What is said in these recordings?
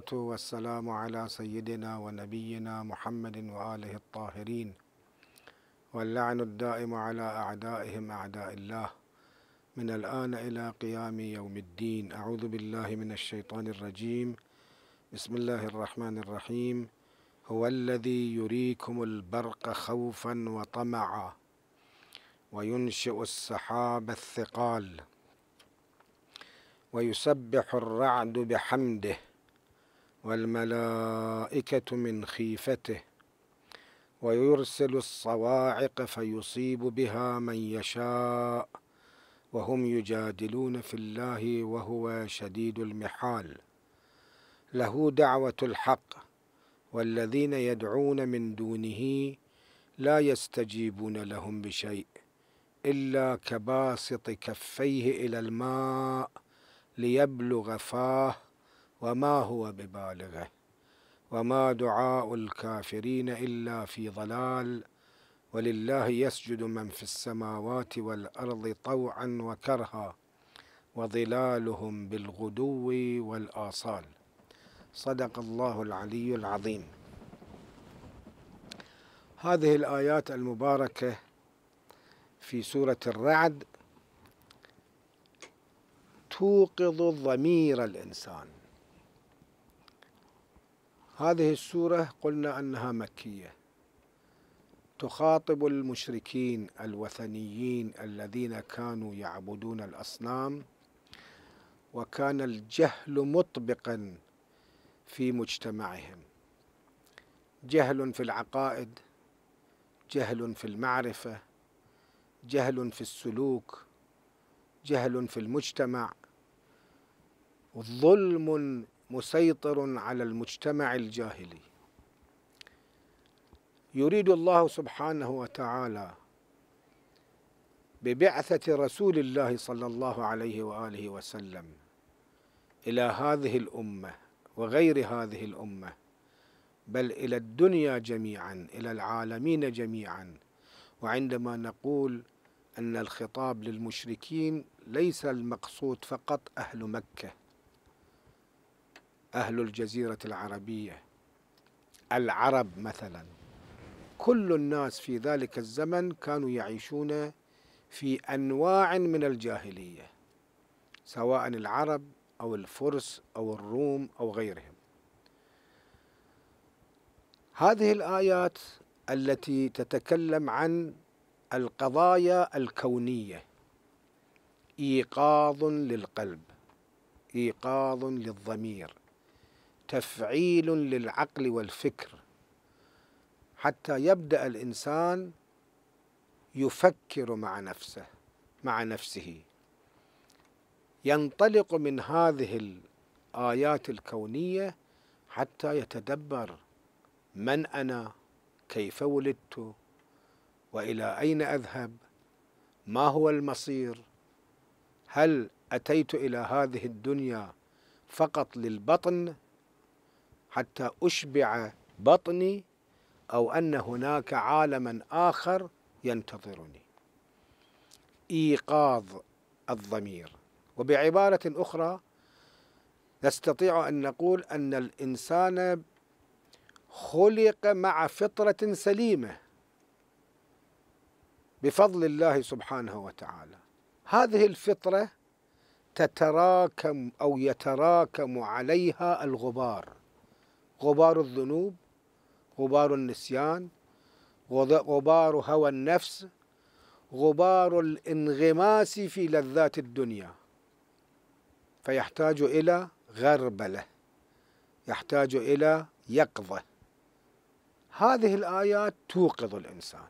والصلاة والسلام على سيدنا ونبينا محمد وآله الطاهرين واللعن الدائم على أعدائهم أعداء الله من الآن إلى قيام يوم الدين أعوذ بالله من الشيطان الرجيم بسم الله الرحمن الرحيم هو الذي يريكم البرق خوفا وطمعا وينشئ السحاب الثقال ويسبح الرعد بحمده والملائكة من خيفته ويرسل الصواعق فيصيب بها من يشاء وهم يجادلون في الله وهو شديد المحال له دعوة الحق والذين يدعون من دونه لا يستجيبون لهم بشيء إلا كباسط كفيه إلى الماء ليبلغ فاه وما هو ببالغه وما دعاء الكافرين الا في ضلال ولله يسجد من في السماوات والارض طوعا وكرها وظلالهم بالغدو والاصال صدق الله العلي العظيم هذه الايات المباركه في سوره الرعد توقظ ضمير الانسان هذه السورة قلنا أنها مكية تخاطب المشركين الوثنيين الذين كانوا يعبدون الأصنام وكان الجهل مطبقا في مجتمعهم جهل في العقائد جهل في المعرفة جهل في السلوك جهل في المجتمع ظلم مسيطر على المجتمع الجاهلي يريد الله سبحانه وتعالى ببعثة رسول الله صلى الله عليه وآله وسلم إلى هذه الأمة وغير هذه الأمة بل إلى الدنيا جميعا إلى العالمين جميعا وعندما نقول أن الخطاب للمشركين ليس المقصود فقط أهل مكة أهل الجزيرة العربية العرب مثلا كل الناس في ذلك الزمن كانوا يعيشون في أنواع من الجاهلية سواء العرب أو الفرس أو الروم أو غيرهم هذه الآيات التي تتكلم عن القضايا الكونية إيقاظ للقلب إيقاظ للضمير تفعيل للعقل والفكر حتى يبدأ الإنسان يفكر مع نفسه مع نفسه ينطلق من هذه الآيات الكونية حتى يتدبر من أنا كيف ولدت وإلى أين أذهب ما هو المصير هل أتيت إلى هذه الدنيا فقط للبطن حتى أشبع بطني أو أن هناك عالما آخر ينتظرني إيقاظ الضمير وبعبارة أخرى نستطيع أن نقول أن الإنسان خلق مع فطرة سليمة بفضل الله سبحانه وتعالى هذه الفطرة تتراكم أو يتراكم عليها الغبار غبار الذنوب غبار النسيان غبار هوى النفس غبار الانغماس في لذات الدنيا فيحتاج إلى غربلة يحتاج إلى يقظة هذه الآيات توقظ الإنسان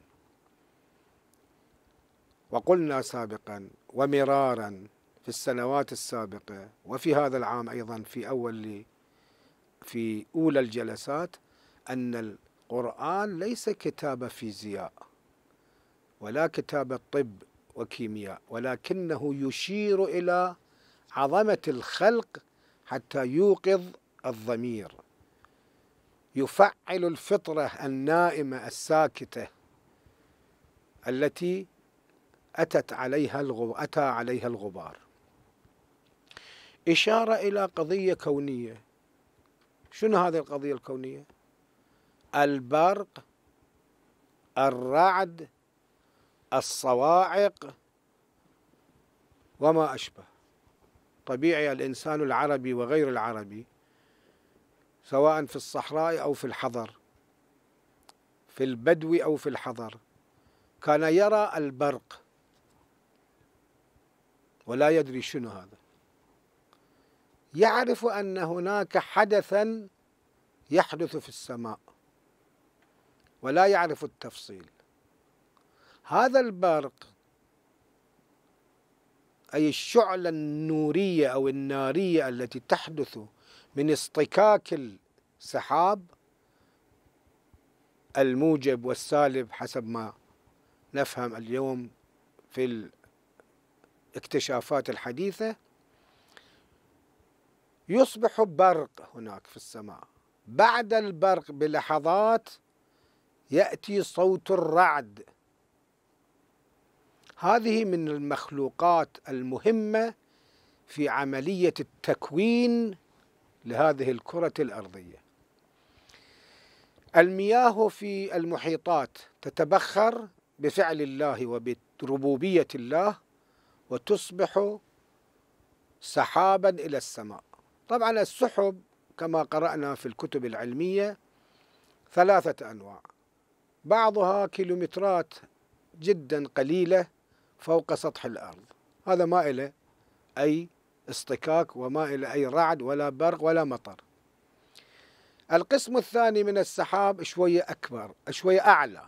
وقلنا سابقا ومرارا في السنوات السابقة وفي هذا العام أيضا في أول في أولى الجلسات أن القرآن ليس كتاب فيزياء ولا كتاب طب وكيمياء ولكنه يشير إلى عظمة الخلق حتى يوقظ الضمير يفعل الفطرة النائمة الساكتة التي أتت عليها أتى عليها الغبار إشارة إلى قضية كونية شنو هذه القضية الكونية البرق الرعد الصواعق وما أشبه طبيعي الإنسان العربي وغير العربي سواء في الصحراء أو في الحضر في البدو أو في الحضر كان يرى البرق ولا يدري شنو هذا يعرف أن هناك حدثا يحدث في السماء ولا يعرف التفصيل هذا البرق أي الشعلة النورية أو النارية التي تحدث من اصطكاك السحاب الموجب والسالب حسب ما نفهم اليوم في الاكتشافات الحديثة يصبح برق هناك في السماء بعد البرق بلحظات ياتي صوت الرعد هذه من المخلوقات المهمه في عمليه التكوين لهذه الكره الارضيه المياه في المحيطات تتبخر بفعل الله وبربوبيه الله وتصبح سحابا الى السماء طبعا السحب كما قرأنا في الكتب العلمية ثلاثة أنواع بعضها كيلومترات جدا قليلة فوق سطح الأرض هذا ما إله أي اصطكاك وما إلى أي رعد ولا برق ولا مطر القسم الثاني من السحاب شوية أكبر شوية أعلى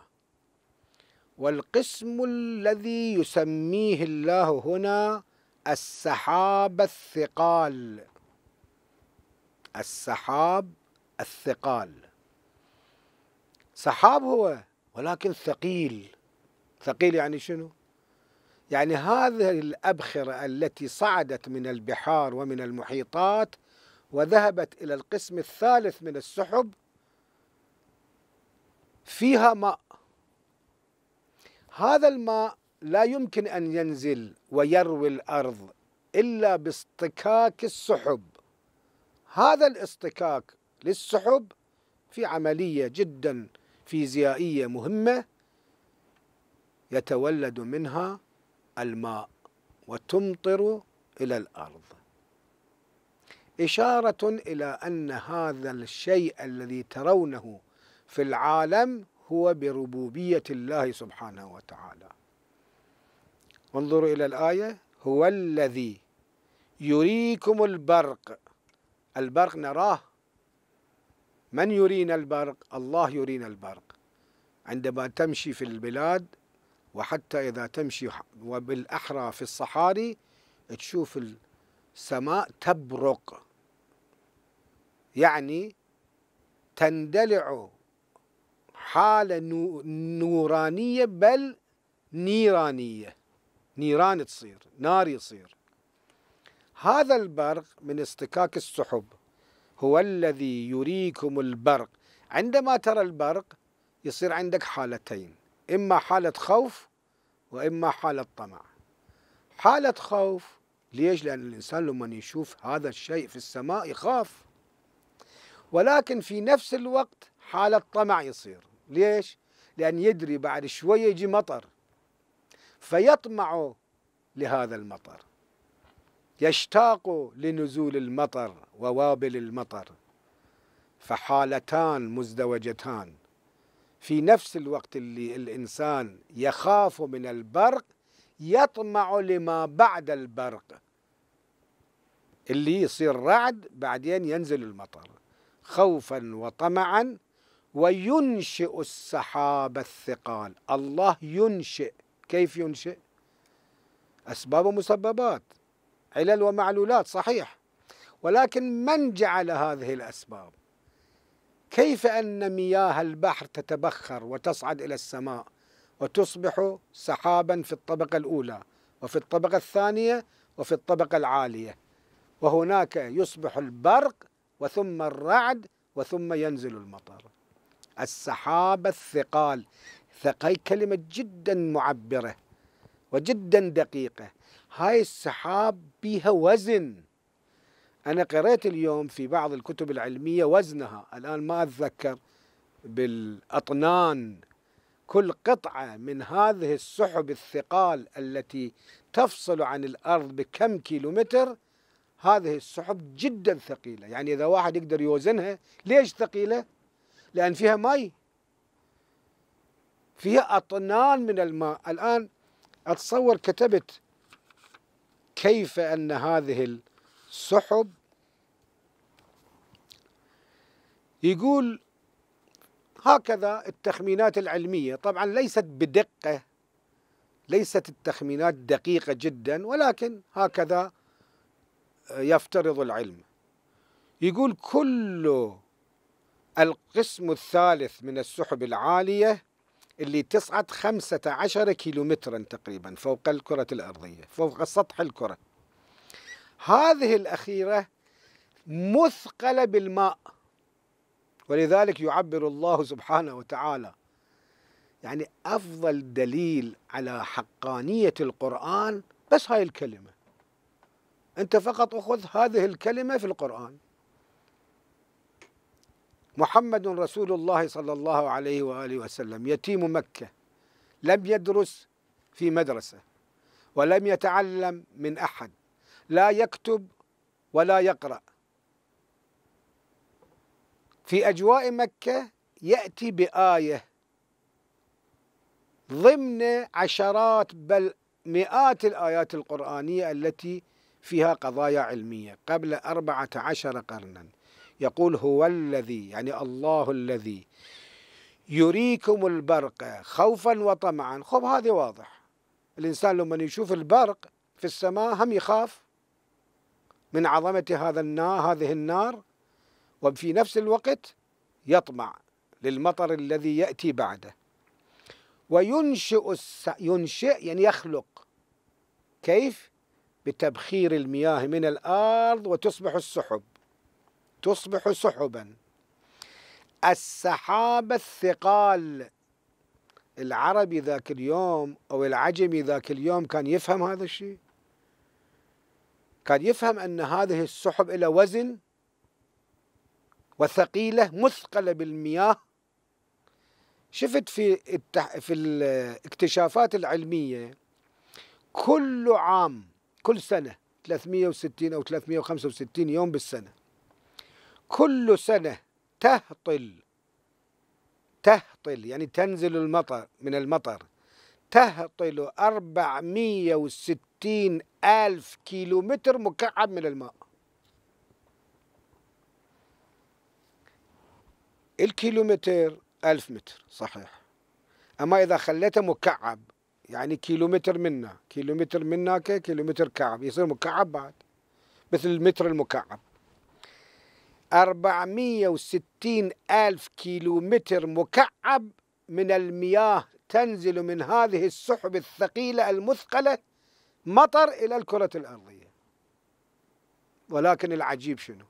والقسم الذي يسميه الله هنا السحاب الثقال السحاب الثقال سحاب هو ولكن ثقيل ثقيل يعني شنو؟ يعني هذه الأبخرة التي صعدت من البحار ومن المحيطات وذهبت إلى القسم الثالث من السحب فيها ماء هذا الماء لا يمكن أن ينزل ويروي الأرض إلا باصطكاك السحب هذا الاصطكاك للسحب في عملية جدا فيزيائية مهمة يتولد منها الماء وتمطر إلى الأرض إشارة إلى أن هذا الشيء الذي ترونه في العالم هو بربوبية الله سبحانه وتعالى انظروا إلى الآية هو الذي يريكم البرق البرق نراه من يرينا البرق الله يرينا البرق عندما تمشي في البلاد وحتى إذا تمشي وبالأحرى في الصحاري تشوف السماء تبرق يعني تندلع حالة نورانية بل نيرانية نيران تصير نار يصير هذا البرق من اصطكاك السحب هو الذي يريكم البرق عندما ترى البرق يصير عندك حالتين إما حالة خوف وإما حالة طمع حالة خوف ليش؟ لأن الإنسان لما يشوف هذا الشيء في السماء يخاف ولكن في نفس الوقت حالة طمع يصير ليش؟ لأن يدري بعد شوية يجي مطر فيطمع لهذا المطر يشتاق لنزول المطر ووابل المطر فحالتان مزدوجتان في نفس الوقت اللي الإنسان يخاف من البرق يطمع لما بعد البرق اللي يصير رعد بعدين ينزل المطر خوفا وطمعا وينشئ السحاب الثقال الله ينشئ كيف ينشئ أسباب ومسببات علل ومعلولات صحيح ولكن من جعل هذه الأسباب كيف أن مياه البحر تتبخر وتصعد إلى السماء وتصبح سحابا في الطبقة الأولى وفي الطبقة الثانية وفي الطبقة العالية وهناك يصبح البرق وثم الرعد وثم ينزل المطر السحاب الثقال ثقل كلمة جدا معبرة وجدا دقيقة هاي السحاب بيها وزن أنا قرأت اليوم في بعض الكتب العلمية وزنها الآن ما أتذكر بالأطنان كل قطعة من هذه السحب الثقال التي تفصل عن الأرض بكم كيلومتر هذه السحب جدا ثقيلة يعني إذا واحد يقدر يوزنها ليش ثقيلة؟ لأن فيها مي فيها أطنان من الماء الآن أتصور كتبت كيف أن هذه السحب يقول هكذا التخمينات العلمية طبعا ليست بدقة ليست التخمينات دقيقة جدا ولكن هكذا يفترض العلم يقول كل القسم الثالث من السحب العالية اللي تصعد 15 مترا تقريبا فوق الكرة الأرضية فوق سطح الكرة هذه الأخيرة مثقلة بالماء ولذلك يعبر الله سبحانه وتعالى يعني أفضل دليل على حقانية القرآن بس هاي الكلمة أنت فقط أخذ هذه الكلمة في القرآن محمد رسول الله صلى الله عليه وآله وسلم يتيم مكة لم يدرس في مدرسة ولم يتعلم من أحد لا يكتب ولا يقرأ في أجواء مكة يأتي بآية ضمن عشرات بل مئات الآيات القرآنية التي فيها قضايا علمية قبل أربعة عشر قرناً يقول هو الذي يعني الله الذي يريكم البرق خوفا وطمعا خب هذا واضح الإنسان لما يشوف البرق في السماء هم يخاف من عظمة هذا النار هذه النار وفي نفس الوقت يطمع للمطر الذي يأتي بعده وينشئ الس... ينشئ يعني يخلق كيف؟ بتبخير المياه من الأرض وتصبح السحب تصبح سحبا السحاب الثقال العربي ذاك اليوم أو العجمي ذاك اليوم كان يفهم هذا الشيء كان يفهم أن هذه السحب إلى وزن وثقيلة مثقلة بالمياه شفت في التح... في الاكتشافات العلمية كل عام كل سنة 360 أو 365 يوم بالسنة كل سنة تهطل تهطل يعني تنزل المطر من المطر تهطل وستين ألف كيلومتر مكعب من الماء الكيلومتر ألف متر صحيح أما إذا خليته مكعب يعني كيلومتر منا كيلومتر كيلو كيلومتر كعب يصير مكعب بعد مثل المتر المكعب 460 ألف كيلومتر مكعب من المياه تنزل من هذه السحب الثقيلة المثقلة مطر إلى الكرة الأرضية ولكن العجيب شنو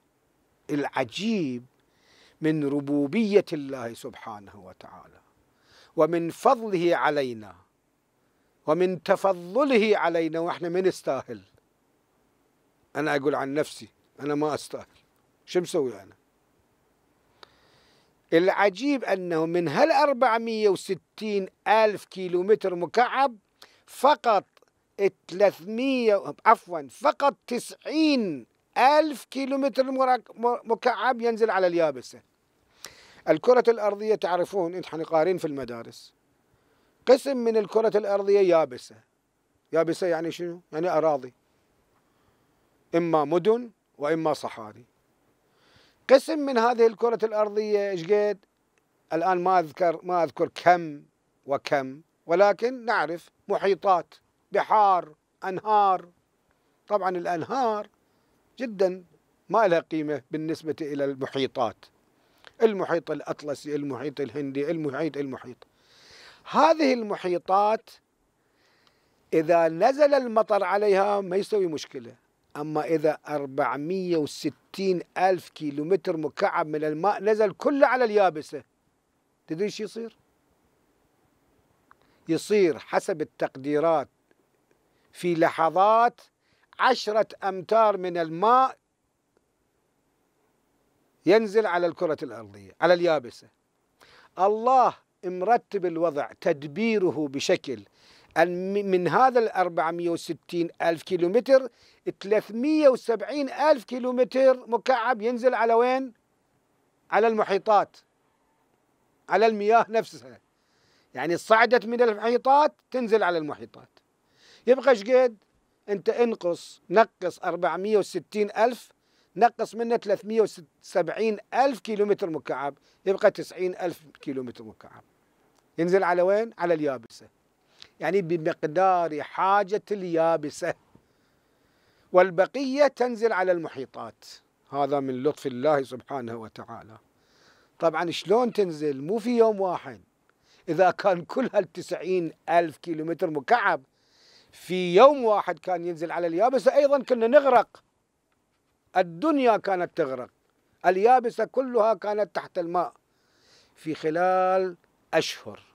العجيب من ربوبية الله سبحانه وتعالى ومن فضله علينا ومن تفضله علينا واحنا من استاهل أنا أقول عن نفسي أنا ما أستاهل شو مسوي أنا العجيب أنه من هال 460 ألف متر مكعب فقط 300 عفوا فقط 90 ألف متر مكعب ينزل على اليابسة الكرة الأرضية تعرفون احنا قارين في المدارس قسم من الكرة الأرضية يابسة يابسة يعني شنو؟ يعني أراضي إما مدن وإما صحاري قسم من هذه الكرة الأرضية إيش قد الآن ما أذكر ما أذكر كم وكم ولكن نعرف محيطات بحار أنهار طبعا الأنهار جدا ما لها قيمة بالنسبة إلى المحيطات المحيط الأطلسي المحيط الهندي المحيط المحيط هذه المحيطات إذا نزل المطر عليها ما يسوي مشكلة أما إذا 460 ألف كيلومتر مكعب من الماء نزل كله على اليابسة تدري شو يصير؟ يصير حسب التقديرات في لحظات عشرة أمتار من الماء ينزل على الكرة الأرضية على اليابسة الله مرتب الوضع تدبيره بشكل من هذا ال 460 ألف كيلومتر 370 ألف كيلومتر مكعب ينزل على وين؟ على المحيطات على المياه نفسها يعني صعدت من المحيطات تنزل على المحيطات يبقى شقد انت انقص نقص 460 ألف نقص منه 370 ألف كيلومتر مكعب يبقى 90 ألف كيلومتر مكعب ينزل على وين؟ على اليابسة يعني بمقدار حاجة اليابسة والبقية تنزل على المحيطات هذا من لطف الله سبحانه وتعالى طبعا شلون تنزل مو في يوم واحد إذا كان كل هالتسعين ألف كيلومتر مكعب في يوم واحد كان ينزل على اليابسة أيضا كنا نغرق الدنيا كانت تغرق اليابسة كلها كانت تحت الماء في خلال أشهر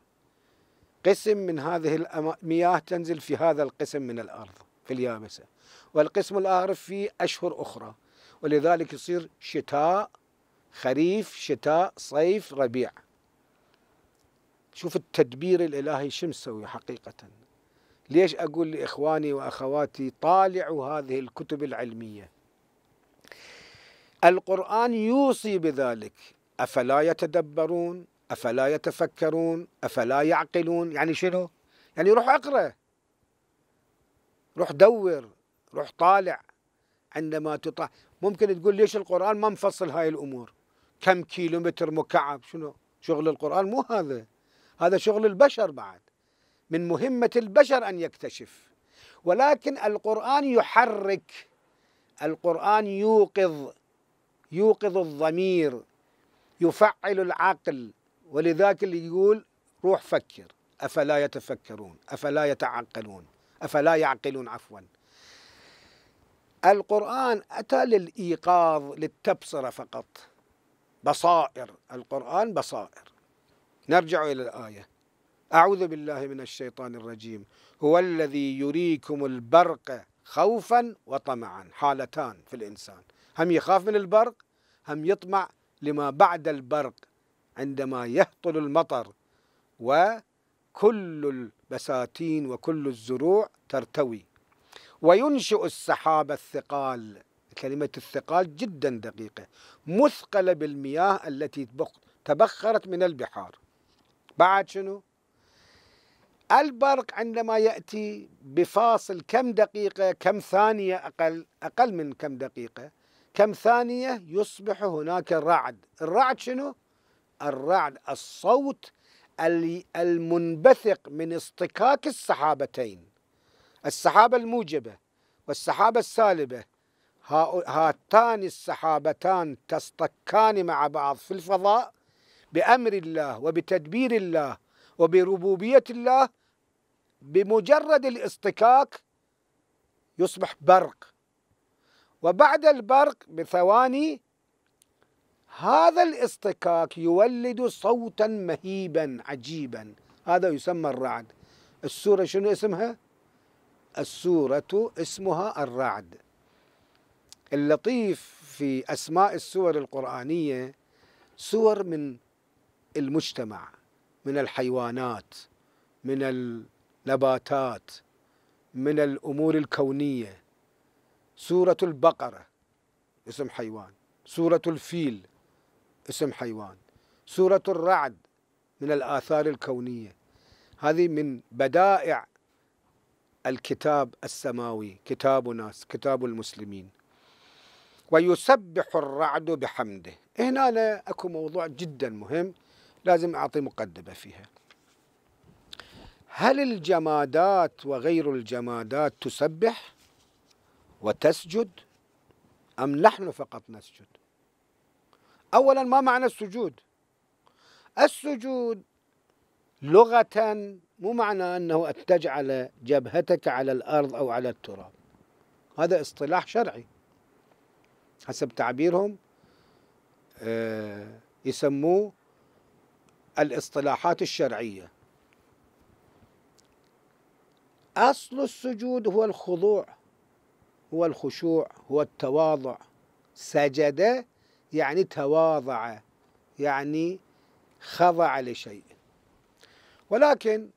قسم من هذه المياه تنزل في هذا القسم من الأرض في اليابسة والقسم الآخر في أشهر أخرى ولذلك يصير شتاء خريف شتاء صيف ربيع شوف التدبير الإلهي شو مسوي حقيقة ليش أقول لإخواني وأخواتي طالعوا هذه الكتب العلمية القرآن يوصي بذلك أفلا يتدبرون أفلا يتفكرون أفلا يعقلون يعني شنو يعني روح أقرأ روح دور روح طالع عندما تطع ممكن تقول ليش القرآن ما مفصل هاي الأمور كم كيلومتر مكعب شنو شغل القرآن مو هذا هذا شغل البشر بعد من مهمة البشر أن يكتشف ولكن القرآن يحرك القرآن يوقظ يوقظ الضمير يفعل العقل ولذاك اللي يقول روح فكر أفلا يتفكرون أفلا يتعقلون أفلا يعقلون عفوا القرآن أتى للإيقاظ للتبصرة فقط بصائر القرآن بصائر نرجع إلى الآية أعوذ بالله من الشيطان الرجيم هو الذي يريكم البرق خوفا وطمعا حالتان في الإنسان هم يخاف من البرق هم يطمع لما بعد البرق عندما يهطل المطر وكل البساتين وكل الزروع ترتوي وينشئ السحاب الثقال كلمة الثقال جدا دقيقة مثقلة بالمياه التي تبخرت من البحار بعد شنو؟ البرق عندما يأتي بفاصل كم دقيقة كم ثانية أقل أقل من كم دقيقة كم ثانية يصبح هناك الرعد الرعد شنو؟ الرعد الصوت المنبثق من اصطكاك السحابتين السحابة الموجبة والسحابة السالبة هاتان السحابتان تصطكان مع بعض في الفضاء بأمر الله وبتدبير الله وبربوبية الله بمجرد الاصطكاك يصبح برق وبعد البرق بثواني هذا الاصطكاك يولد صوتا مهيبا عجيبا هذا يسمى الرعد السورة شنو اسمها؟ السورة اسمها الرعد اللطيف في أسماء السور القرآنية سور من المجتمع من الحيوانات من النباتات من الأمور الكونية سورة البقرة اسم حيوان سورة الفيل اسم حيوان سورة الرعد من الآثار الكونية هذه من بدائع الكتاب السماوي كتابنا كتاب المسلمين ويسبح الرعد بحمده هنا اكو موضوع جدا مهم لازم اعطي مقدمه فيها هل الجمادات وغير الجمادات تسبح وتسجد ام نحن فقط نسجد أولا ما معنى السجود السجود لغة مو معنى أنه تجعل جبهتك على الأرض أو على التراب هذا اصطلاح شرعي حسب تعبيرهم آه، يسموه الاصطلاحات الشرعية أصل السجود هو الخضوع هو الخشوع هو التواضع سجد يعني تواضع يعني خضع لشيء ولكن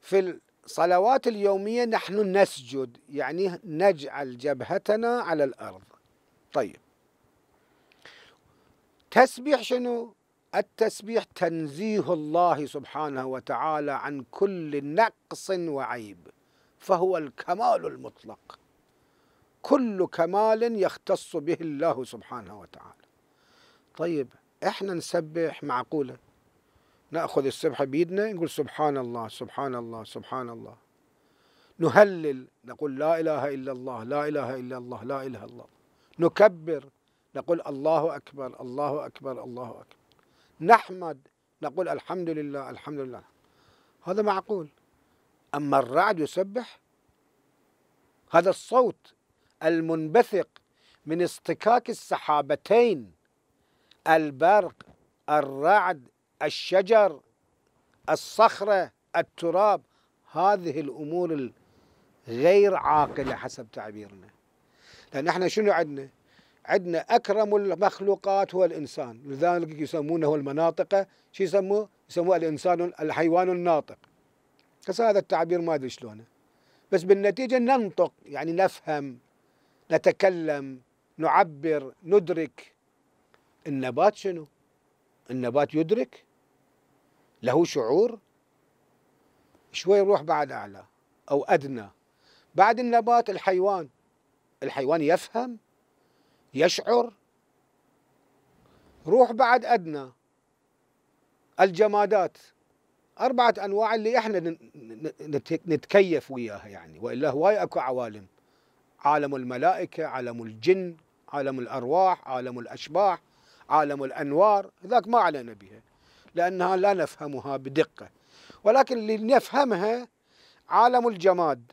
في الصلوات اليومية نحن نسجد يعني نجعل جبهتنا على الأرض طيب تسبيح شنو؟ التسبيح تنزيه الله سبحانه وتعالى عن كل نقص وعيب فهو الكمال المطلق كل كمال يختص به الله سبحانه وتعالى طيب احنا نسبح معقولة نأخذ السبحة بيدنا نقول سبحان الله سبحان الله سبحان الله نهلل نقول لا إله إلا الله لا إله إلا الله لا إله إلا الله نكبر نقول الله أكبر الله أكبر الله أكبر نحمد نقول الحمد لله الحمد لله هذا معقول أما الرعد يسبح هذا الصوت المنبثق من اصطكاك السحابتين البرق الرعد الشجر الصخرة التراب هذه الأمور الغير عاقلة حسب تعبيرنا لأن احنا شنو عندنا عندنا أكرم المخلوقات هو الإنسان لذلك يسمونه المناطق شو يسموه يسموه الإنسان الحيوان الناطق بس هذا التعبير ما أدري شلونه بس بالنتيجة ننطق يعني نفهم نتكلم نعبر ندرك النبات شنو؟ النبات يدرك له شعور شوي روح بعد أعلى أو أدنى بعد النبات الحيوان الحيوان يفهم يشعر روح بعد أدنى الجمادات أربعة أنواع اللي إحنا نتكيف وياها يعني وإلا هواي أكو عوالم عالم الملائكة عالم الجن عالم الأرواح عالم الأشباح عالم الأنوار ذاك ما علينا بها لأنها لا نفهمها بدقة ولكن لنفهمها عالم الجماد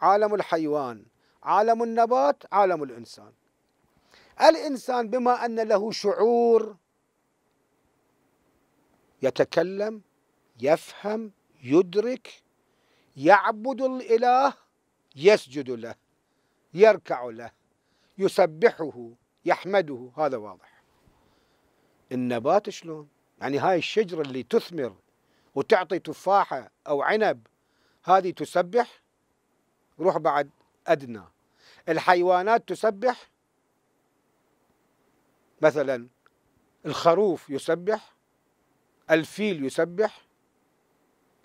عالم الحيوان عالم النبات عالم الإنسان الإنسان بما أن له شعور يتكلم يفهم يدرك يعبد الإله يسجد له يركع له يسبحه يحمده هذا واضح النبات شلون يعني هاي الشجرة اللي تثمر وتعطي تفاحة أو عنب هذه تسبح روح بعد أدنى الحيوانات تسبح مثلا الخروف يسبح الفيل يسبح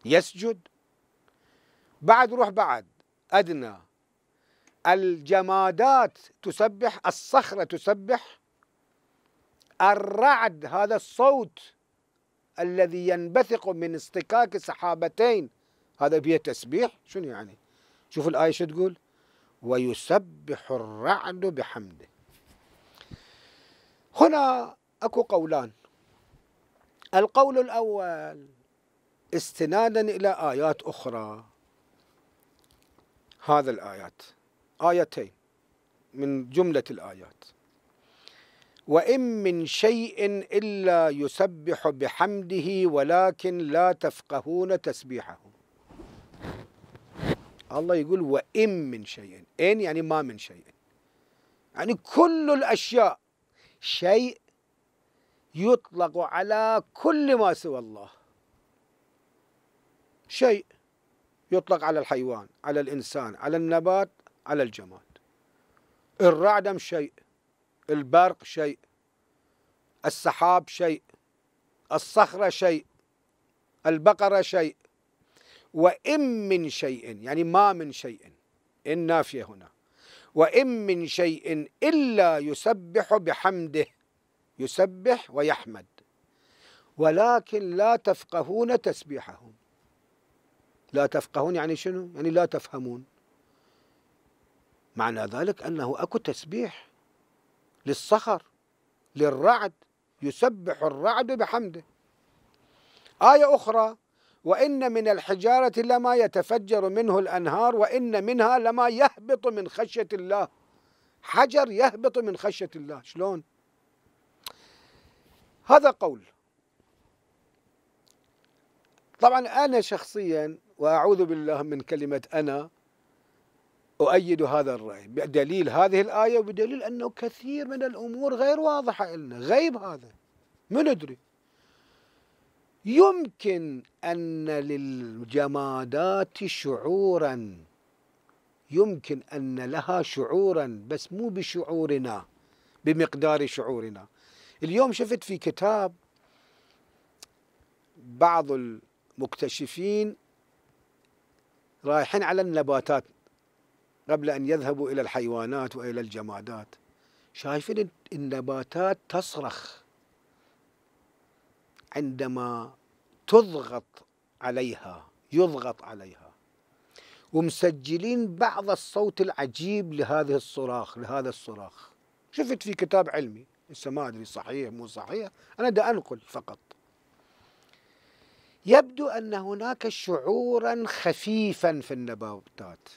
يسجد بعد روح بعد أدنى الجمادات تسبح الصخرة تسبح الرعد هذا الصوت الذي ينبثق من اصطكاك سحابتين هذا فيه تسبيح شنو يعني شوف الآية شو تقول ويسبح الرعد بحمده هنا أكو قولان القول الأول استنادا إلى آيات أخرى هذا الآيات آيتين من جملة الآيات وإن من شيء إلا يسبح بحمده ولكن لا تفقهون تسبيحه الله يقول وإن من شيء إن يعني ما من شيء يعني كل الأشياء شيء يطلق على كل ما سوى الله شيء يطلق على الحيوان على الإنسان على النبات على الجماد الرعدم شيء البرق شيء السحاب شيء الصخرة شيء البقرة شيء وإن من شيء يعني ما من شيء النافية هنا وإن من شيء إلا يسبح بحمده يسبح ويحمد ولكن لا تفقهون تسبيحهم لا تفقهون يعني شنو؟ يعني لا تفهمون معنى ذلك أنه أكو تسبيح للصخر للرعد يسبح الرعد بحمده آية أخرى وإن من الحجارة لما يتفجر منه الأنهار وإن منها لما يهبط من خشية الله حجر يهبط من خشية الله شلون هذا قول طبعا أنا شخصيا وأعوذ بالله من كلمة أنا أؤيد هذا الرأي بدليل هذه الآية وبدليل أنه كثير من الأمور غير واضحة لنا غيب هذا ما ندري يمكن أن للجمادات شعورا يمكن أن لها شعورا بس مو بشعورنا بمقدار شعورنا اليوم شفت في كتاب بعض المكتشفين رايحين على النباتات قبل أن يذهبوا إلى الحيوانات وإلى الجمادات شايفين النباتات تصرخ عندما تضغط عليها يضغط عليها ومسجلين بعض الصوت العجيب لهذه الصراخ لهذا الصراخ شفت في كتاب علمي لسه ما ادري صحيح مو صحيح انا دا انقل فقط يبدو ان هناك شعورا خفيفا في النباتات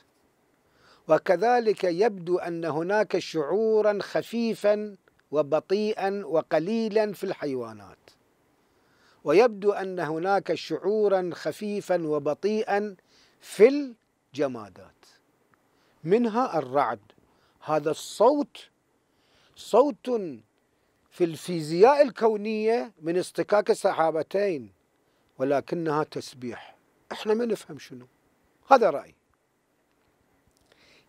وكذلك يبدو أن هناك شعورا خفيفا وبطيئا وقليلا في الحيوانات ويبدو أن هناك شعورا خفيفا وبطيئا في الجمادات منها الرعد هذا الصوت صوت في الفيزياء الكونية من اصطكاك السحابتين ولكنها تسبيح احنا ما نفهم شنو هذا رأيي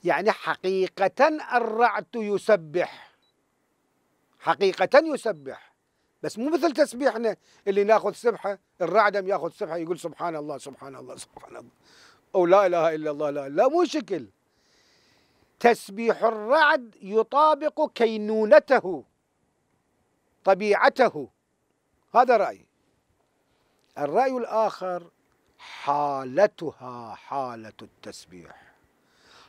يعني حقيقة الرعد يسبح حقيقة يسبح بس مو مثل تسبيحنا اللي ناخذ سبحة الرعدم ياخذ سبحة يقول سبحان الله سبحان الله سبحان الله أو لا إله إلا الله لا لا مو شكل تسبيح الرعد يطابق كينونته طبيعته هذا رأي الرأي الآخر حالتها حالة التسبيح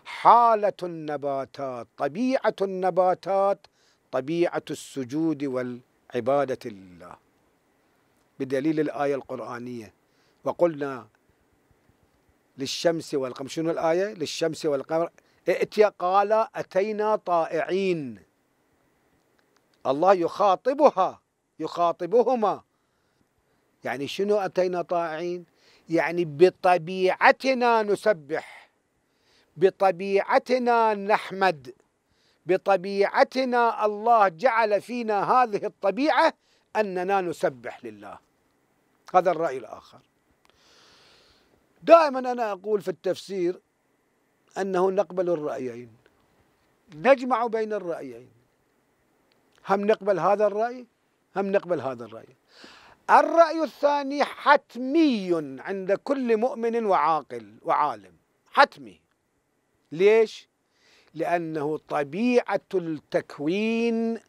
حالة النباتات طبيعة النباتات طبيعة السجود والعبادة لله بدليل الآية القرآنية وقلنا للشمس والقمر شنو الآية للشمس والقمر ائتي قال أتينا طائعين الله يخاطبها يخاطبهما يعني شنو أتينا طائعين يعني بطبيعتنا نسبح بطبيعتنا نحمد بطبيعتنا الله جعل فينا هذه الطبيعه اننا نسبح لله هذا الراي الاخر دائما انا اقول في التفسير انه نقبل الرايين نجمع بين الرايين هم نقبل هذا الراي هم نقبل هذا الراي الراي الثاني حتمي عند كل مؤمن وعاقل وعالم حتمي ليش؟ لأنه طبيعة التكوين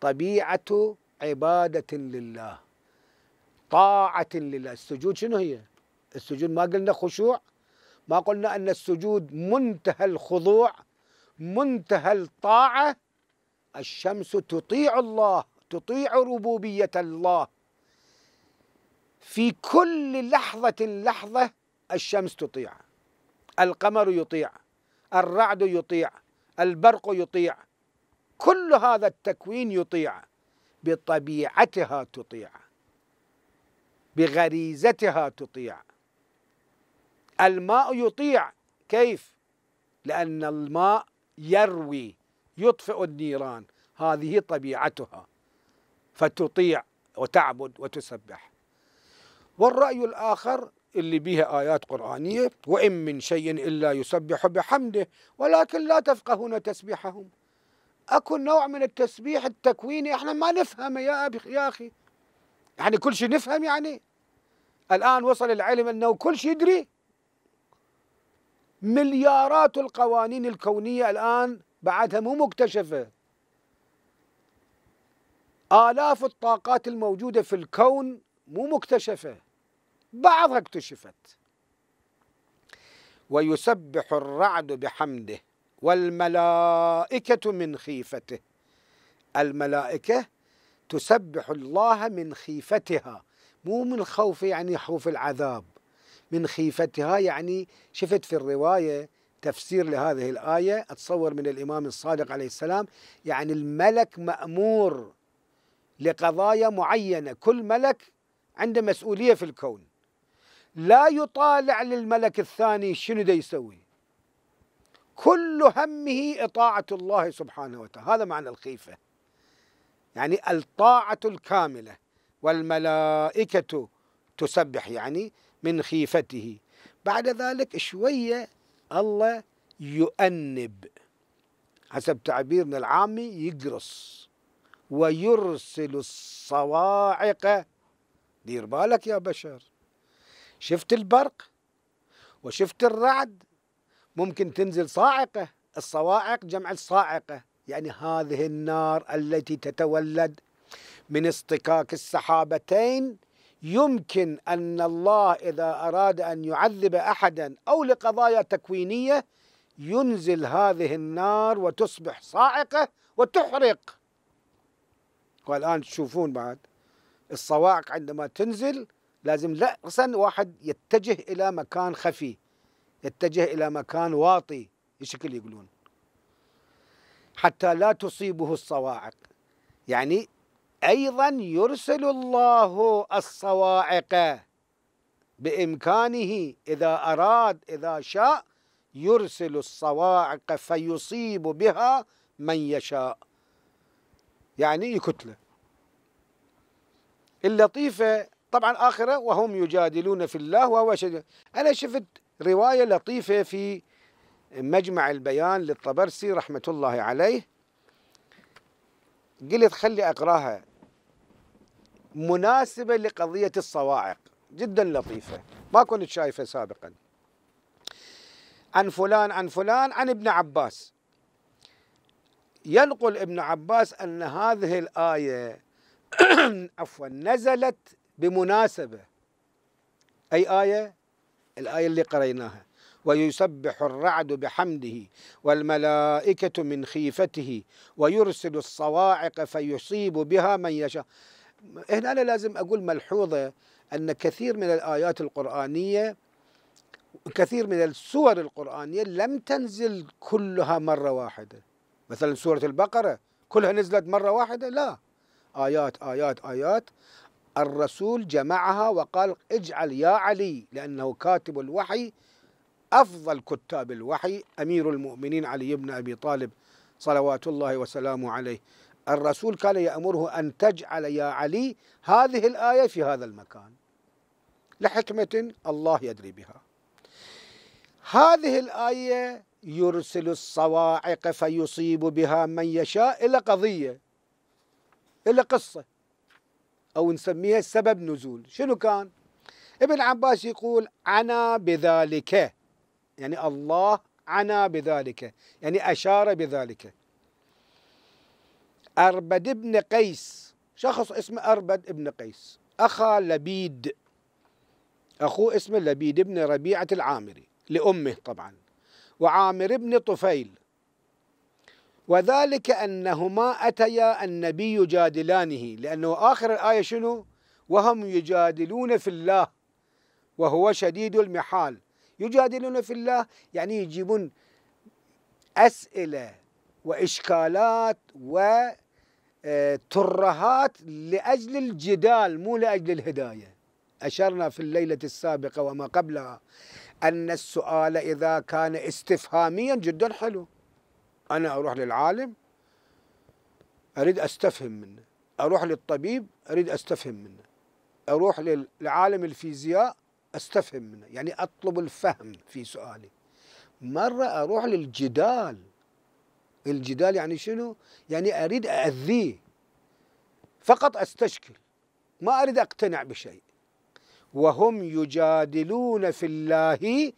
طبيعة عبادة لله طاعة لله السجود شنو هي؟ السجود ما قلنا خشوع ما قلنا أن السجود منتهى الخضوع منتهى الطاعة الشمس تطيع الله تطيع ربوبية الله في كل لحظة لحظة الشمس تطيع القمر يطيع الرعد يطيع البرق يطيع كل هذا التكوين يطيع بطبيعتها تطيع بغريزتها تطيع الماء يطيع كيف لأن الماء يروي يطفئ النيران هذه طبيعتها فتطيع وتعبد وتسبح والرأي الآخر اللي بيها آيات قرآنية وإن من شيء إلا يسبح بحمده ولكن لا تفقهون تسبيحهم اكو نوع من التسبيح التكويني احنا ما نفهمه يا أبي يا اخي يعني كل شيء نفهم يعني الان وصل العلم انه كل شيء يدري مليارات القوانين الكونيه الان بعدها مو مكتشفه آلاف الطاقات الموجودة في الكون مو مكتشفة بعضها اكتشفت ويسبح الرعد بحمده والملائكة من خيفته الملائكة تسبح الله من خيفتها مو من خوف يعني خوف العذاب من خيفتها يعني شفت في الرواية تفسير لهذه الآية أتصور من الإمام الصادق عليه السلام يعني الملك مأمور لقضايا معينة كل ملك عنده مسؤولية في الكون لا يطالع للملك الثاني شنو دا يسوي كل همه إطاعة الله سبحانه وتعالى هذا معنى الخيفة يعني الطاعة الكاملة والملائكة تسبح يعني من خيفته بعد ذلك شوية الله يؤنب حسب تعبيرنا العامي يقرص ويرسل الصواعق دير بالك يا بشر شفت البرق وشفت الرعد ممكن تنزل صاعقة الصواعق جمع الصاعقة يعني هذه النار التي تتولد من اصطكاك السحابتين يمكن أن الله إذا أراد أن يعذب أحدا أو لقضايا تكوينية ينزل هذه النار وتصبح صاعقة وتحرق والآن تشوفون بعد الصواعق عندما تنزل لازم لا رأسا واحد يتجه إلى مكان خفي يتجه إلى مكان واطي بشكل يقولون حتى لا تصيبه الصواعق يعني أيضا يرسل الله الصواعق بإمكانه إذا أراد إذا شاء يرسل الصواعق فيصيب بها من يشاء يعني يكتله اللطيفة طبعا آخره وهم يجادلون في الله وهو شديد أنا شفت رواية لطيفة في مجمع البيان للطبرسي رحمة الله عليه قلت خلي أقراها مناسبة لقضية الصواعق جدا لطيفة ما كنت شايفة سابقا عن فلان عن فلان عن ابن عباس ينقل ابن عباس أن هذه الآية عفوا نزلت بمناسبة أي آية الآية اللي قريناها ويسبح الرعد بحمده والملائكة من خيفته ويرسل الصواعق فيصيب بها من يشاء هنا أنا لازم أقول ملحوظة أن كثير من الآيات القرآنية كثير من السور القرآنية لم تنزل كلها مرة واحدة مثلا سورة البقرة كلها نزلت مرة واحدة لا آيات آيات آيات الرسول جمعها وقال اجعل يا علي لأنه كاتب الوحي أفضل كتاب الوحي أمير المؤمنين علي بن أبي طالب صلوات الله وسلامه عليه الرسول كان يأمره أن تجعل يا علي هذه الآية في هذا المكان لحكمة الله يدري بها هذه الآية يرسل الصواعق فيصيب بها من يشاء إلى قضية إلى قصة أو نسميها سبب نزول شنو كان؟ ابن عباس يقول عنا بذلك يعني الله عنا بذلك يعني أشار بذلك أربد ابن قيس شخص اسمه أربد ابن قيس أخا لبيد أخوه اسمه لبيد بن ربيعة العامري لأمه طبعا وعامر بن طفيل وذلك أنهما أتيا النبي يجادلانه لأنه آخر الآية شنو وهم يجادلون في الله وهو شديد المحال يجادلون في الله يعني يجيبون أسئلة وإشكالات وترهات آه، لأجل الجدال مو لأجل الهداية أشرنا في الليلة السابقة وما قبلها أن السؤال إذا كان استفهاميا جدا حلو أنا أروح للعالم أريد أستفهم منه أروح للطبيب أريد أستفهم منه أروح لعالم الفيزياء أستفهم منه يعني أطلب الفهم في سؤالي مرة أروح للجدال الجدال يعني شنو؟ يعني أريد أأذيه فقط أستشكل ما أريد أقتنع بشيء وهم يجادلون في الله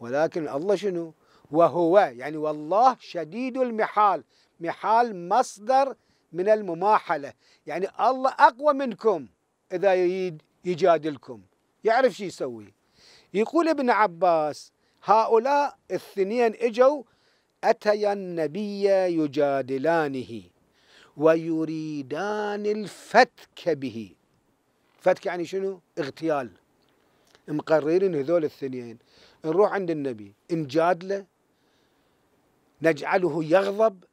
ولكن الله شنو؟ وهو يعني والله شديد المحال محال مصدر من المماحلة يعني الله أقوى منكم إذا يريد يجادلكم يعرف شو يسوي يقول ابن عباس هؤلاء الاثنين اجوا أتيا النبي يجادلانه ويريدان الفتك به فتك يعني شنو اغتيال مقررين هذول الاثنين نروح عند النبي نجادله نجعله يغضب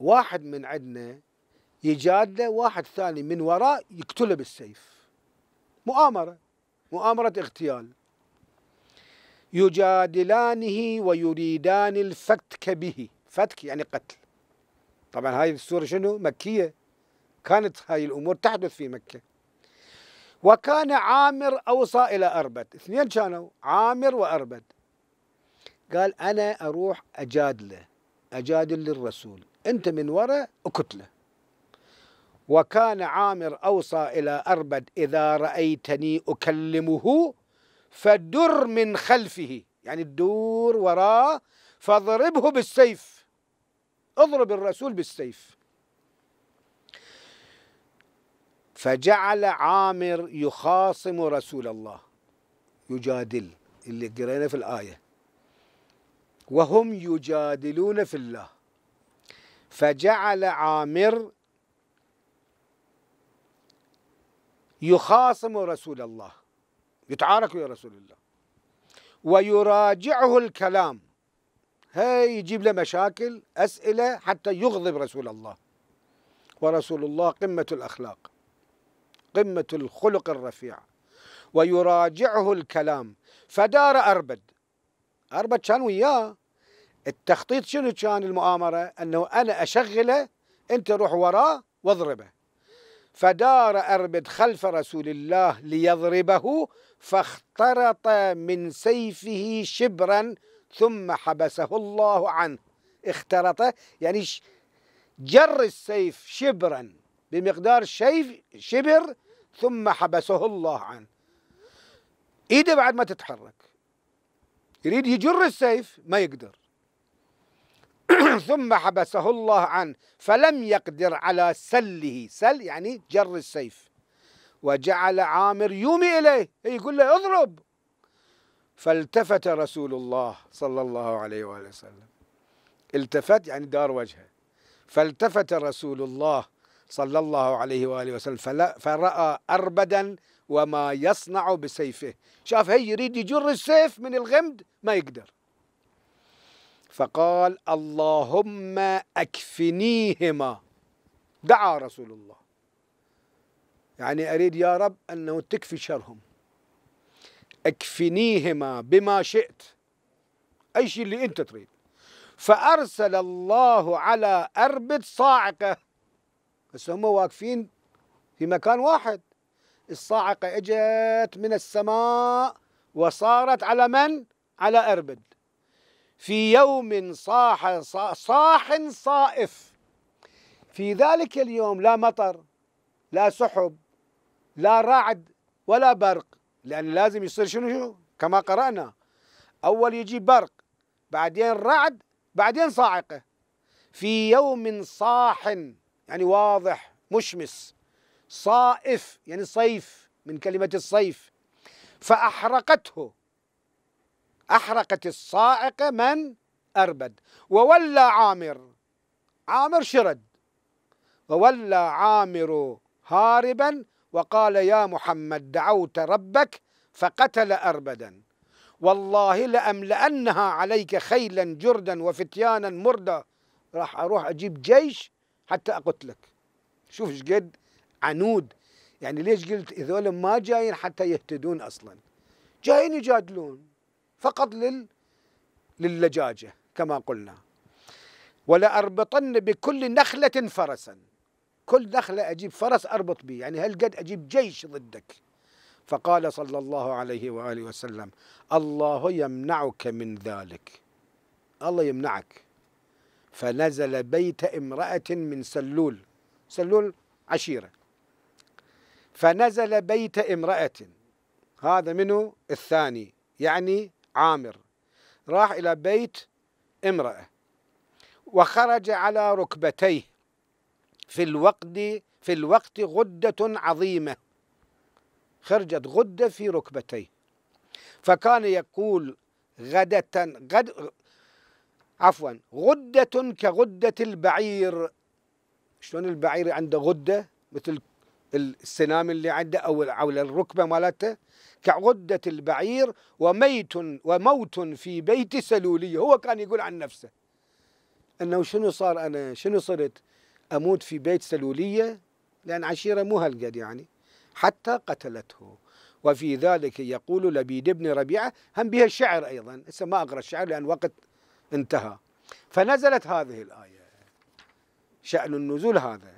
واحد من عندنا يجادله واحد ثاني من وراء يقتله بالسيف مؤامرة مؤامرة اغتيال يجادلانه ويريدان الفتك به فتك يعني قتل طبعا هاي السورة شنو مكية كانت هاي الأمور تحدث في مكة وكان عامر أوصى إلى أربد اثنين كانوا عامر وأربد قال أنا أروح أجادله أجادل للرسول أنت من وراء أكتله وكان عامر أوصى إلى أربد إذا رأيتني أكلمه فدر من خلفه يعني الدور وراه فاضربه بالسيف اضرب الرسول بالسيف فجعل عامر يخاصم رسول الله يجادل اللي قرينا في الآية وهم يجادلون في الله فجعل عامر يخاصم رسول الله يتعارك يا رسول الله ويراجعه الكلام هاي يجيب له مشاكل أسئلة حتى يغضب رسول الله ورسول الله قمة الأخلاق قمة الخلق الرفيع ويراجعه الكلام فدار أربد اربد كان وياه التخطيط شنو كان المؤامره؟ انه انا اشغله انت روح وراه واضربه. فدار اربد خلف رسول الله ليضربه فاخترط من سيفه شبرا ثم حبسه الله عنه. اخترط يعني جر السيف شبرا بمقدار شيف شبر ثم حبسه الله عنه. ايده بعد ما تتحرك يريد يجر السيف ما يقدر ثم حبسه الله عنه فلم يقدر على سله سل يعني جر السيف وجعل عامر يومي إليه يقول له اضرب فالتفت رسول الله صلى الله عليه وآله وسلم التفت يعني دار وجهه فالتفت رسول الله صلى الله عليه وآله وسلم فرأى أربدا وما يصنع بسيفه شاف هي يريد يجر السيف من الغمد ما يقدر فقال اللهم أكفنيهما دعا رسول الله يعني أريد يا رب أنه تكفي شرهم أكفنيهما بما شئت أي شيء اللي أنت تريد فأرسل الله على أربد صاعقة بس هم واقفين في مكان واحد الصاعقة اجت من السماء وصارت على من؟ على أربد في يوم صاح صاح صائف في ذلك اليوم لا مطر لا سحب لا رعد ولا برق لأن لازم يصير شنو كما قرأنا أول يجي برق بعدين رعد بعدين صاعقة في يوم صاح يعني واضح مشمس صائف يعني صيف من كلمة الصيف فأحرقته أحرقت الصاعقة من أربد وولى عامر عامر شرد وولى عامر هاربا وقال يا محمد دعوت ربك فقتل أربدا والله لأملأنها عليك خيلا جردا وفتيانا مردا راح أروح أجيب جيش حتى أقتلك شوف ايش قد عنود يعني ليش قلت هذول ما جايين حتى يهتدون اصلا جايين يجادلون فقط لل للجاجه كما قلنا ولأربطن بكل نخلة فرسا كل نخلة أجيب فرس أربط به يعني هل قد أجيب جيش ضدك فقال صلى الله عليه وآله وسلم الله يمنعك من ذلك الله يمنعك فنزل بيت امرأة من سلول سلول عشيرة فنزل بيت امرأة هذا منه الثاني يعني عامر راح إلى بيت امرأة وخرج على ركبتيه في الوقت في الوقت غدة عظيمة خرجت غدة في ركبتيه فكان يقول غدة غد عفوا غدة كغدة البعير شلون البعير عنده غدة مثل السنام اللي عنده او على الركبه مالته كعده البعير وميت وموت في بيت سلولي هو كان يقول عن نفسه انه شنو صار انا شنو صرت اموت في بيت سلوليه لان عشيره مو هالقد يعني حتى قتلته وفي ذلك يقول لبيد بن ربيعه هم بها الشعر ايضا هسه ما اقرا الشعر لان وقت انتهى فنزلت هذه الايه شان النزول هذا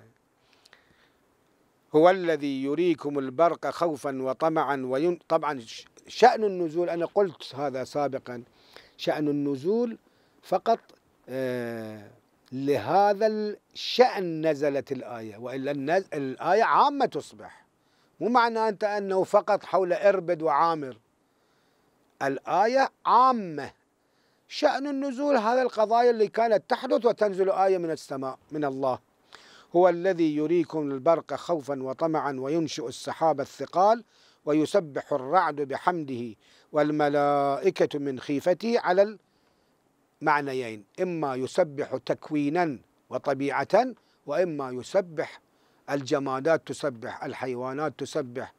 هو الذي يريكم البرق خوفا وطمعا وين طبعا شأن النزول أنا قلت هذا سابقا شأن النزول فقط آه، لهذا الشأن نزلت الآية وإلا النز... الآية عامة تصبح مو معنى أنت أنه فقط حول إربد وعامر الآية عامة شأن النزول هذا القضايا اللي كانت تحدث وتنزل آية من السماء من الله هو الذي يريكم البرق خوفا وطمعا وينشئ السحاب الثقال ويسبح الرعد بحمده والملائكة من خيفته على المعنيين إما يسبح تكوينا وطبيعة وإما يسبح الجمادات تسبح الحيوانات تسبح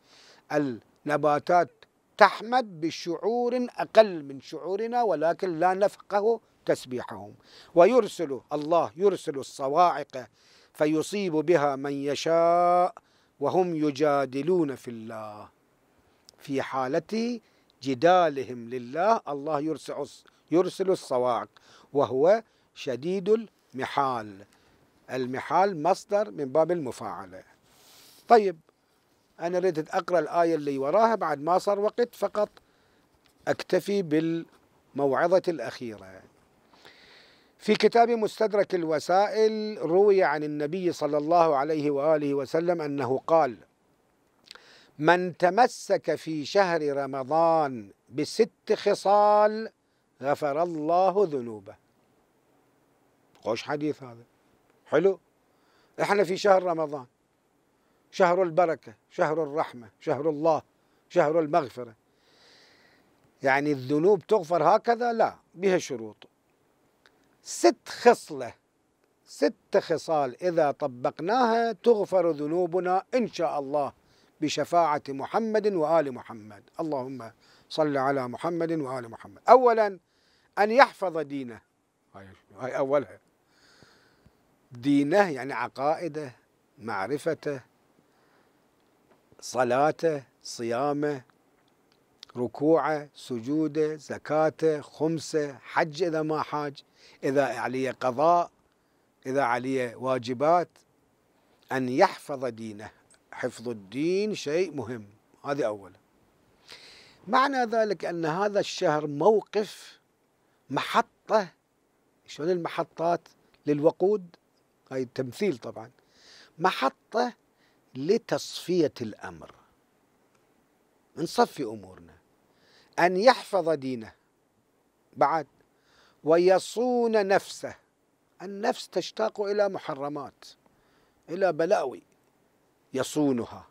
النباتات تحمد بشعور أقل من شعورنا ولكن لا نفقه تسبيحهم ويرسل الله يرسل الصواعق فيصيب بها من يشاء وهم يجادلون في الله في حالة جدالهم لله الله يرسل الصواعق وهو شديد المحال المحال مصدر من باب المفاعلة طيب أنا أريد أقرأ الآية اللي وراها بعد ما صار وقت فقط أكتفي بالموعظة الأخيرة في كتاب مستدرك الوسائل روي عن النبي صلى الله عليه واله وسلم انه قال: من تمسك في شهر رمضان بست خصال غفر الله ذنوبه. خوش حديث هذا. حلو؟ احنا في شهر رمضان. شهر البركه، شهر الرحمه، شهر الله، شهر المغفره. يعني الذنوب تغفر هكذا؟ لا، بها شروط. ست خصله ست خصال اذا طبقناها تغفر ذنوبنا ان شاء الله بشفاعه محمد وال محمد اللهم صل على محمد وال محمد اولا ان يحفظ دينه هاي اولها دينه يعني عقائده معرفته صلاته صيامه ركوعه سجوده زكاته خمسه حج اذا ما حاج إذا عليه قضاء إذا عليه واجبات أن يحفظ دينه حفظ الدين شيء مهم هذا أولا معنى ذلك أن هذا الشهر موقف محطة شلون المحطات للوقود هاي تمثيل طبعا محطة لتصفية الأمر نصفي أمورنا أن يحفظ دينه بعد ويصون نفسه النفس تشتاق إلى محرمات إلى بلاوي يصونها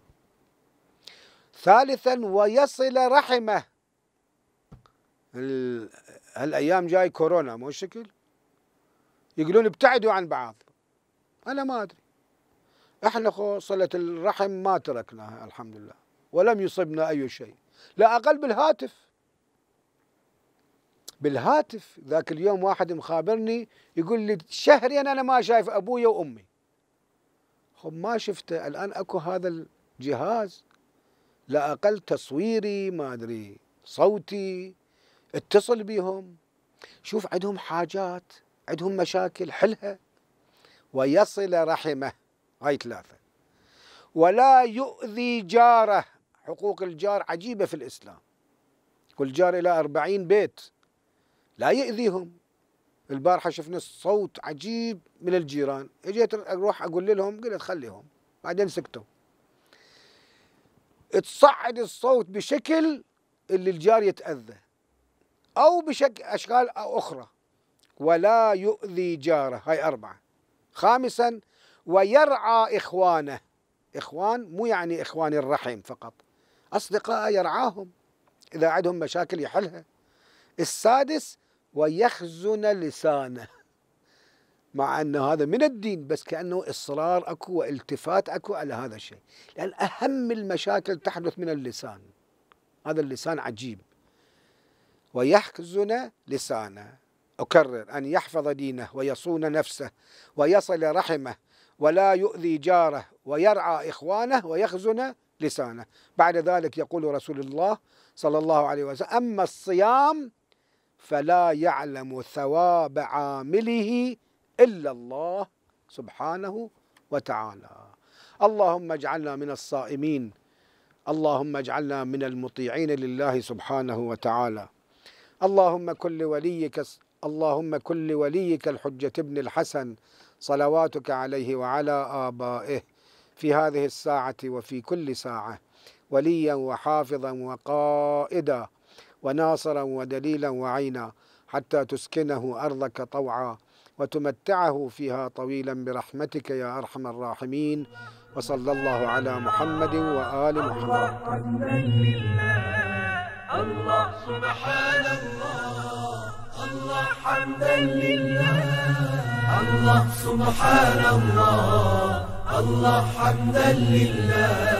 ثالثا ويصل رحمه هالايام جاي كورونا مو شكل يقولون ابتعدوا عن بعض انا ما ادري احنا خو صله الرحم ما تركناها الحمد لله ولم يصبنا اي شيء لا اقل بالهاتف بالهاتف ذاك اليوم واحد مخابرني يقول لي شهرين انا ما شايف ابويا وامي خب ما شفته الان اكو هذا الجهاز لا اقل تصويري ما ادري صوتي اتصل بهم شوف عندهم حاجات عندهم مشاكل حلها ويصل رحمه هاي ثلاثه ولا يؤذي جاره حقوق الجار عجيبه في الاسلام والجار الى أربعين بيت لا يؤذيهم البارحة شفنا صوت عجيب من الجيران اجيت اروح اقول لهم قلت خليهم بعدين سكتوا تصعد الصوت بشكل اللي الجار يتأذى أو بشكل أشكال أو أخرى ولا يؤذي جاره هاي أربعة خامسا ويرعى إخوانه إخوان مو يعني إخوان الرحم فقط أصدقاء يرعاهم إذا عندهم مشاكل يحلها السادس ويخزن لسانه مع أن هذا من الدين بس كأنه إصرار أكو والتفات أكو على هذا الشيء لأن أهم المشاكل تحدث من اللسان هذا اللسان عجيب ويحزن لسانه أكرر أن يحفظ دينه ويصون نفسه ويصل رحمه ولا يؤذي جاره ويرعى إخوانه ويخزن لسانه بعد ذلك يقول رسول الله صلى الله عليه وسلم أما الصيام فلا يعلم ثواب عامله إلا الله سبحانه وتعالى اللهم اجعلنا من الصائمين اللهم اجعلنا من المطيعين لله سبحانه وتعالى اللهم كل وليك اللهم كل وليك الحجة ابن الحسن صلواتك عليه وعلى آبائه في هذه الساعة وفي كل ساعة وليا وحافظا وقائدا وناصرا ودليلا وعينا حتى تسكنه أرضك طوعا وتمتعه فيها طويلا برحمتك يا أرحم الراحمين وصلى الله على محمد وآل محمد الله سبحان الله الله حمدا لله الله سبحان الله الله حمدا لله